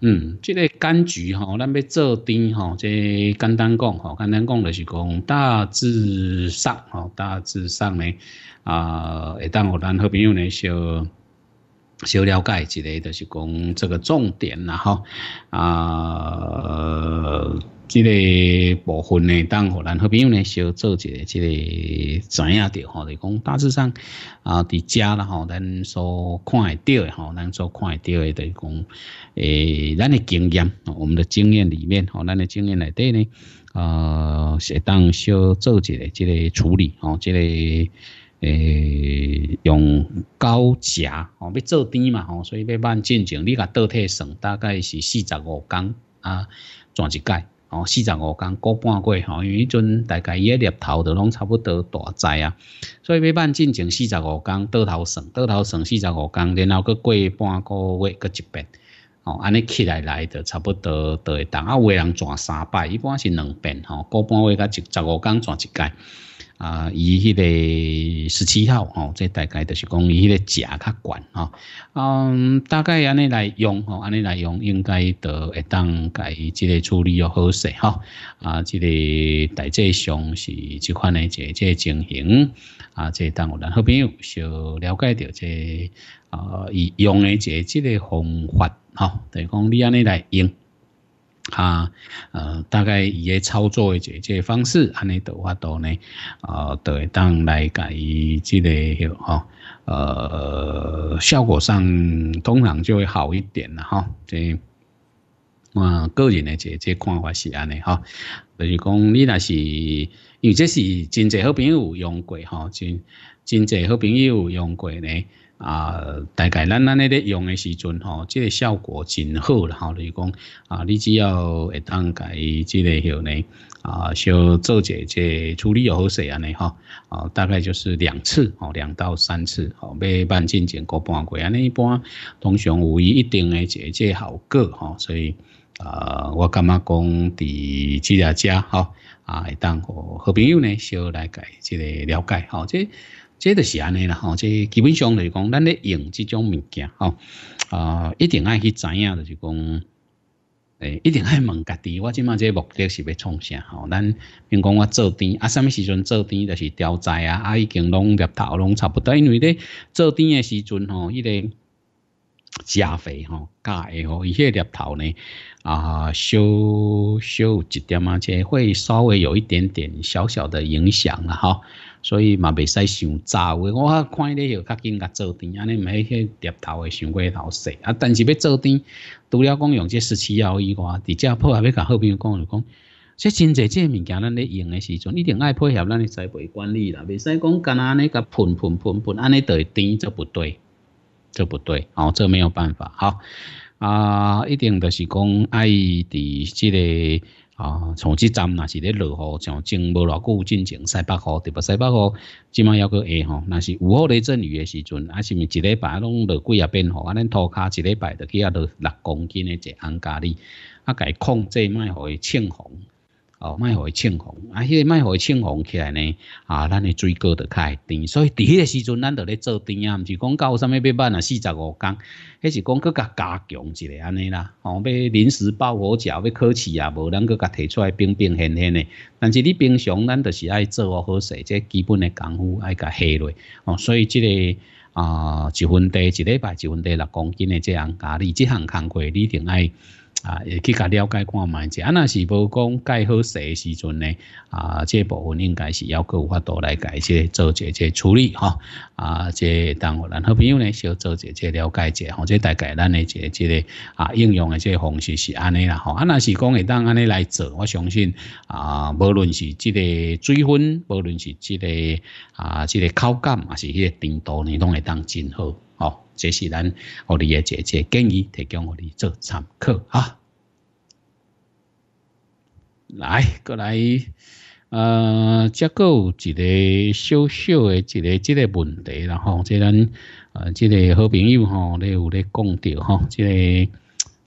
嗯，即个柑橘吼，咱要做点吼，即简单讲吼，简单讲就是讲大致上吼，大致上呢啊，会当有咱好朋友呢，小小了解一下，就是讲这个重点啦吼啊。即个部分呢，当互咱好朋友呢，小做一下即个知也着吼，就讲大致上啊，伫家啦吼，咱所看会着的吼，咱所看会着的，就讲诶，咱的经验，我们的经验里面吼，咱的经验内底呢，啊，适当小做一下即个处理吼，即个诶，用高价吼，要做甜嘛吼，所以要慢进程，你甲倒退算大概是四十五公啊，转一盖。哦，四十五工过半个月，吼，因为迄阵大概伊一猎头都拢差不多大在啊，所以要办进前四十五工，倒头算，倒头算四十五工，然后佫过半个月佫一遍，哦，安尼起来来的差不多都会当啊，有人转三摆，一般是两遍吼，过半个月甲一十五工转一届。啊，伊迄个十七号吼，这大概就是讲伊迄个价较悬哈，嗯，大概安尼来用吼，安尼来用应该都会当改即个处理要好些哈，啊，即个大致上是即款的即即情形啊，即当我咱好朋友就了解到即啊，伊用的即即个方法吼，等于讲你安尼来用。啊，呃，大概伊嘅操作的这这方式，安尼的话都呢，呃，都会当来介伊之类，吼，呃，效果上通常就会好一点啦，哈，即，我个人的这这看法是安尼，哈，就是讲你那是，因为这是真侪好朋友用过，哈，真真侪好朋友用过呢。啊，大概咱咱咧个用的时阵吼，这个效果真好啦，吼，就是讲啊，你只要会当改之个后呢，啊，组做即这处理又好势安尼吼，啊，大概就是两次吼，两到三次吼，每半进前过半个月安尼一般，通常有有一定的这这效果吼。所以啊，我感觉讲伫这家家吼，啊，会当和好朋友呢小来改这个了解吼，这。这就是安尼啦，吼！这基本上来讲，咱咧用这种物件，吼啊，一定爱去知影的是讲，诶，一定爱问家己，我即马这目的是要创啥？吼，咱并讲我做田啊，啥物时阵做田就是调灾啊，啊，已经拢入头拢差不多，因为咧做田的时阵，吼，一咧。加肥，吼，加诶，吼，伊迄叶头呢啊，小小有一点啊，即会稍微有一点点小小的影响啦，哈。所以嘛，未使想早嘅。我看伊咧，许较紧甲做甜，安尼唔迄去低头诶，想过头细啊。但是要做甜，除了讲用这十七后以外，伫遮泡也要甲好朋友讲就讲，说真侪这物件咱咧用诶时阵，一定爱配合咱咧栽培管理啦，未使讲干阿那个喷喷喷喷，安尼会甜，这不对，这不对，哦，这没有办法好。啊，一定着是讲爱伫即个。啊，从即站那是咧落雨，像前无偌久进前西北雨，特别西北雨，即摆要去下吼。那是午后来阵雨的时阵，啊是毋是一礼拜拢落几啊遍雨，啊恁拖骹一礼拜着去啊落六公斤的一红咖喱，啊，家控制莫互伊欠红。卖互伊青红，啊，迄个卖伊青红起来呢，啊，咱的果高就会甜。所以伫迄个时阵，咱就咧做甜啊，毋是讲到啥物要办啊，四十五工，迄是讲搁较加强一下安尼啦，哦，要临时包佛食，要考试啊，无咱搁甲提出来，冰冰鲜鲜的。但是你平常咱就是爱做好好食，即基本的功夫爱甲下落，哦，所以即个啊，一份地一礼拜一份地六公斤的这样咖喱，即项工课你一定爱。啊，也去甲了解看卖者。啊，那是无讲盖好势诶时阵呢，啊，即部分应该是要阁有法度来改些做者，些处理吼。啊，即当咱好朋友呢，小做者，些了解者，吼、或者大概咱诶个这个啊应用诶即方式是安尼啦吼。啊，那是讲会当安尼来做，我相信啊，无论是即个水分，无论是即个啊即个口感，还是迄个甜度，你拢会当真好吼。这是咱互你诶即即建议，提供互你做参考哈。来，过来，呃，这个一个小小的，一个这个问题，然后，即咱，呃，即个好朋友，吼，咧有咧讲到，吼，即个，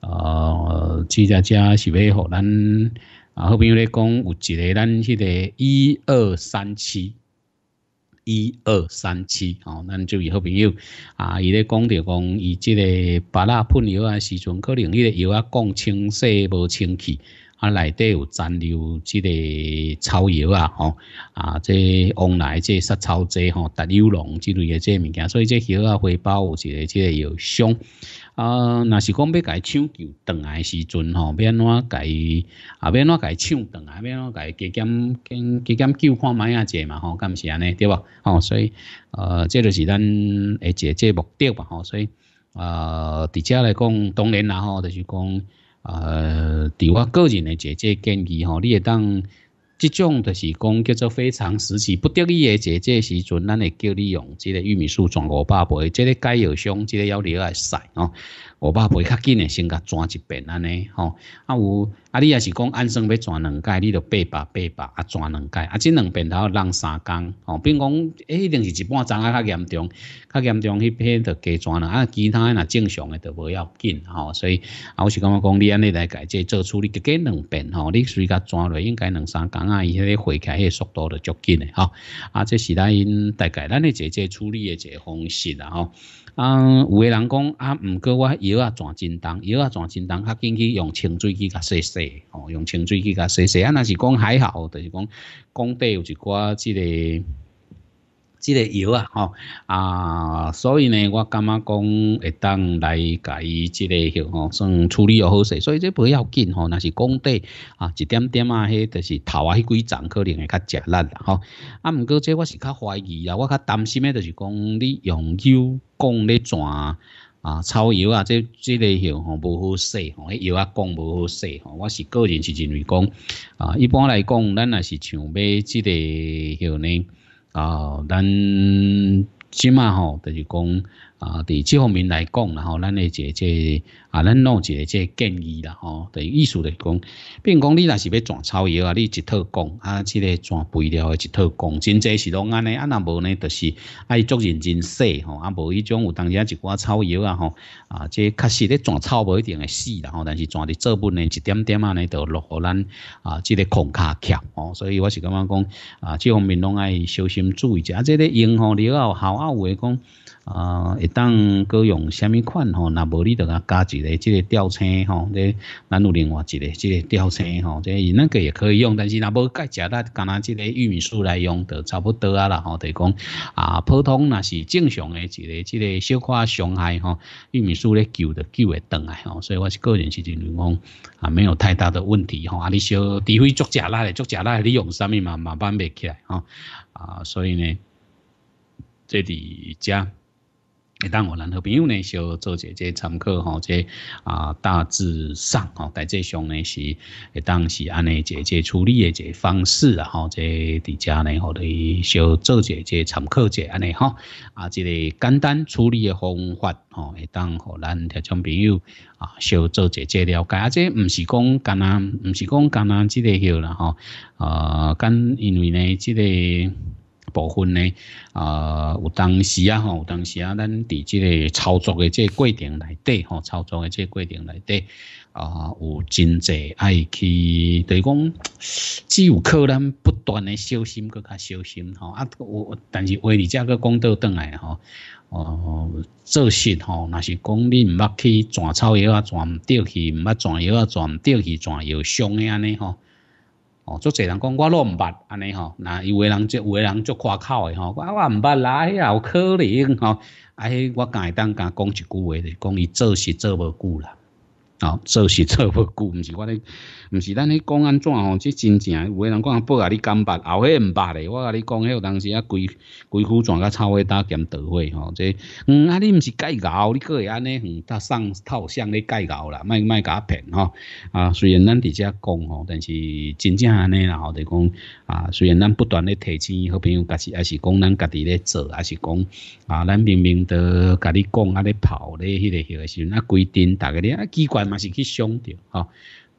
呃，记者家是要互咱，啊，好朋友咧讲，有一个，咱迄个一二三七，一二三七，哦，咱就以好朋友，啊，伊咧讲到讲，伊即个把那喷油啊时阵，可能伊个油啊，讲清洗无清气。啊，内底有残留即个草药啊，吼啊，即往来即杀草剂吼杀牛龙之类诶，即物件。所以即迄号仔回报有一个即个药箱。啊，若是讲要家抢救倒来诶时阵，吼要安怎家己啊，要安怎家抢救来，要安怎家己加减，加减救看卖啊者嘛。吼，敢是安尼对吧？吼，所以呃，这就是咱诶一个即目的吧。吼，所以呃，直接来讲当然啦，吼就是讲。呃，伫我个人的姐姐建议吼，你会当这种就是讲叫做非常时期不得已的姐姐时阵，咱会叫你用这个玉米素全五百倍，这个钙要上，这个要另来晒哦。五百袂较紧诶，先甲转一遍安尼吼。啊有啊，你也是讲安生要转两届，你着八百八百啊转两届啊，即两边头浪三工吼。比如讲，诶一定是一半张啊较严重，较严重迄片着加转啦。啊，其他诶若正常诶，着无要紧吼。所以啊，我是感觉讲你安尼来改即做处理比较两遍吼。你随甲转落，应该两三工啊，伊迄个回开迄速度着足紧诶吼。啊，这是咱因大概咱诶这这处理诶一个方式啦吼。啊，有个人讲啊，唔过我药啊全真重，药啊全真重，较紧去用清水去甲洗洗，哦，用清水去甲洗洗。啊，那是讲还好，就是讲江地有一寡之类。即个油啊，哦，啊，所以呢，我感觉讲，会当来甲伊即个嘢，哦，算处理又好势，所以即不要紧，哦，若是讲短，啊，一点点啊，迄就是头啊，迄几丛可能会较食力啦，吼啊，唔过即我是较怀疑啊，我较担心的就是讲你用油讲咧转啊，草油啊，即即啲药吼无好势，吼，迄油啊讲无好势，吼，我是个人是认为讲，啊，一般来讲，咱也是像买即啲药呢。啊，咱即嘛吼，就是讲。啊，伫这方面来讲，然后咱诶即这啊，咱弄一个即建议啦吼。对艺术来讲，如讲你若是要转草药啊，你一套讲啊，即个转肥料诶一套讲，真济是拢安尼。啊，那无呢，就是爱足认真说吼，啊，无迄种有当然一寡草药啊，吼啊，即确实咧转草无一定会死啦吼，但是转伫做本呢，一点点啊呢，就落互咱啊即个恐卡强吼。所以我是感觉讲啊，即方面拢爱小心注意者啊，即个用吼啊，有好啊，有诶讲。啊，会当各用虾物款吼？那无你豆噶加一个即个吊车吼，再咱有另外一个即个吊车吼，即个那个也可以用。但是那无改食咱干那即个玉米素来用，就差不多啊啦。吼，就讲啊，普通那是正常的一个，即个小可伤害吼。玉米素咧救的救会上来吼，所以我是个人是认为讲啊，没有太大的问题吼。啊，你小除非作假啦的作假啦，你用啥物嘛嘛烦袂起来吼啊。所以呢，这里家。会当我咱好朋友呢，小做一节参考吼，即啊大致上吼，大致上呢是，会当是安尼一节处理的这方式啊，吼，即伫遮呢，互哋小做一节参考者安尼吼，啊，一个简单处理的方法吼，会当互咱特种朋友啊，小做一节了解啊，即毋是讲干难，毋是讲干难即个个啦吼，啊，干因为呢，即个。部分呢，啊有当时啊，吼，有当时啊，咱伫即个操作的即个过程内底，吼，操作的即个过程内底，啊有真济，爱去，即讲，只有靠咱不断的小心，搁较小心，吼，啊，我，但是话你即个讲到转来，吼，哦，做事，吼，若是讲你唔捌去转草药啊，转唔到去，唔捌转药啊，转唔到去，转药伤嘅安尼，吼。哦，足侪人讲我拢唔捌，安尼吼，那有诶人即有诶人足夸口诶吼，我我唔捌啦，来啊，好可怜吼，哎，我敢会当敢讲一句话咧，讲伊做是做无久啦。啊，做是做不久，唔是我咧，唔 是咱咧讲安怎吼，即真正有个人讲，报啊，你干白，后下唔白咧。我甲你讲，迄有当时啊，规规裤全甲臭火大兼倒火吼。这嗯，啊你唔是介绍，你可会安尼，他上套上咧介绍啦，卖卖甲骗吼，啊，虽然咱伫接讲吼，但是真正安尼啦，我哋讲啊，虽然咱不断咧提醒，好朋友，还是还是讲咱家己咧做啊，是讲啊，咱明明都甲你讲，啊咧跑咧，迄个迄个时阵啊，规定大家咧啊，机关。嘛是去伤着，吼，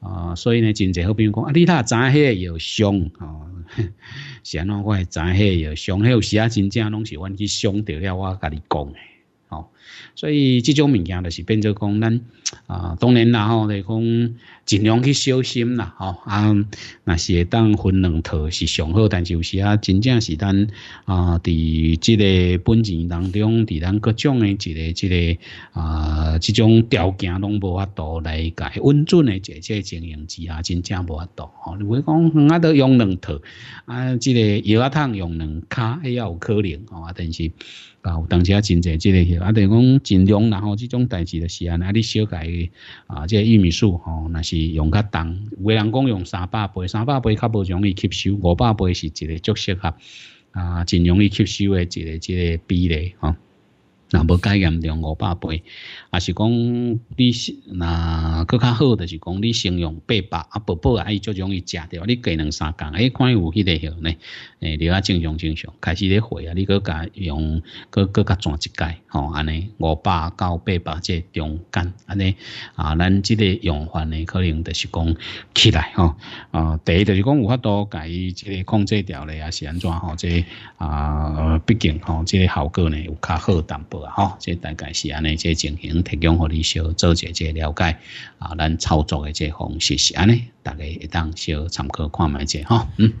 啊，所以呢，真侪好朋友讲，啊，你影迄个药伤，吼，是安怎我，会影迄个药伤，迄有时啊，真正拢是阮去伤着了，我甲你讲诶，吼，所以这种物件就是变做讲，咱啊，当然吼，著是讲。尽量去小心啦，吼啊，那是会当分两套是上好，但就是啊，真正是咱啊，伫即个本钱当中，伫咱各种的即个这个啊，即种条件拢无法度来解，稳准的即个经营之下，真正无法度吼，你袂讲啊，都用两套，啊，即个药啊桶用两卡，也有可能，吼啊，但是啊，有当时啊，真侪即个，啊，等于讲尽量然后这种代志就是啊，你小改啊，即、个玉米树吼，那是。用较重，有人讲用三百倍，三百倍较无容易吸收，五百倍是一个足适合，啊，真容易吸收诶，一个一个比例啊。那无介严重五百倍，啊是讲你那佮较好就是讲你先用八百啊，宝宝啊伊就容易食着，你隔两三天，哎，看有迄个向呢，诶，你啊正常正常开始咧回啊，你佮加用佮佮佮转一届吼安尼五百到八百即中间安尼啊，咱即个用法呢可能就是讲起来吼，啊第一就是讲有法多甲伊即个控制掉咧，啊是安怎吼即啊毕竟吼即个效果呢有较好淡薄。哈，这大概是安尼，这情形提供，互你小做者下这了解啊，咱操作的这方，式是安尼，大家一当小参考看卖者，吼、哈，嗯。